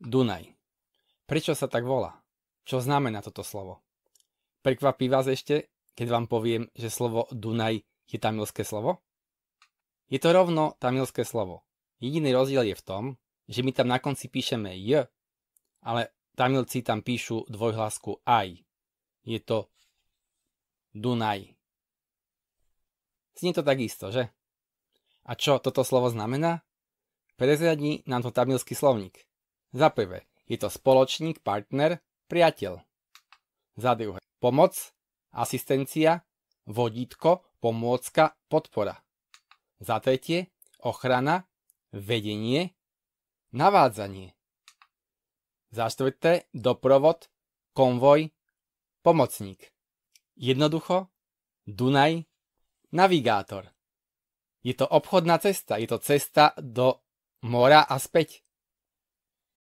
Dunaj. Prečo sa tak volá? Čo znamená toto slovo? Prekvapí vás ešte, keď vám poviem, že slovo Dunaj je tamilské slovo? Je to rovno tamilské slovo. Jediný rozdiel je v tom, že my tam na konci píšeme J, ale tamilci tam píšu dvojhlasku aj. Je to Dunaj. Znie to takisto, že? A čo toto slovo znamená? Prezradí nám to tamilský slovník. Za prvé, je to spoločník, partner, priateľ. Za druhé, pomoc, asistencia, vodítko, pomôcka, podpora. Za tretie, ochrana, vedenie, navádzanie. Za štvrté, doprovod, konvoj, pomocník. Jednoducho, Dunaj, navigátor. Je to obchodná cesta, je to cesta do mora a späť.